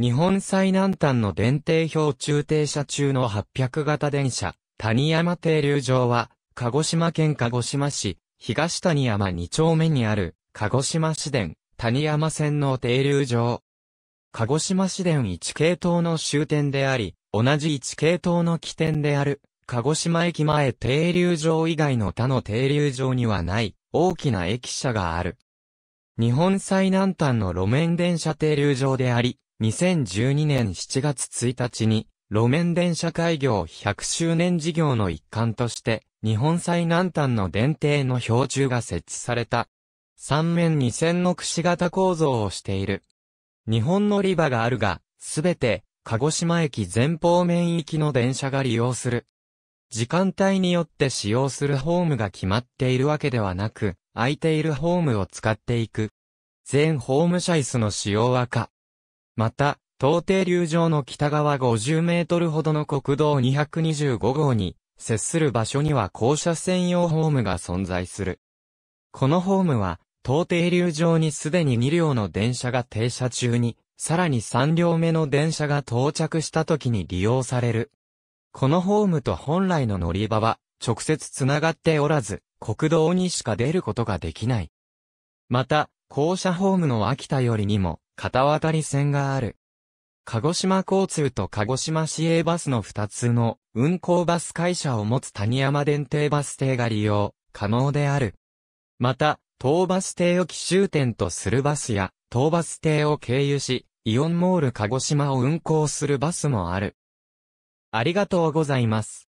日本最南端の電停標中停車中の800型電車、谷山停留場は、鹿児島県鹿児島市、東谷山2丁目にある、鹿児島市電、谷山線の停留場。鹿児島市電1系統の終点であり、同じ1系統の起点である、鹿児島駅前停留場以外の他の停留場にはない、大きな駅舎がある。日本最南端の路面電車停留場であり、2012年7月1日に、路面電車開業100周年事業の一環として、日本最南端の電停の標柱が設置された。三面二線のくし形構造をしている。日本乗り場があるが、すべて、鹿児島駅前方面行きの電車が利用する。時間帯によって使用するホームが決まっているわけではなく、空いているホームを使っていく。全ホーム車椅子の使用は可。また、東帝流上の北側50メートルほどの国道225号に接する場所には校舎専用ホームが存在する。このホームは、東帝流上にすでに2両の電車が停車中に、さらに3両目の電車が到着した時に利用される。このホームと本来の乗り場は直接つながっておらず、国道にしか出ることができない。また、校舎ホームの秋田よりにも、片渡り線がある。鹿児島交通と鹿児島市営バスの2つの運行バス会社を持つ谷山電停バス停が利用可能である。また、東バス停を奇襲点とするバスや、東バス停を経由し、イオンモール鹿児島を運行するバスもある。ありがとうございます。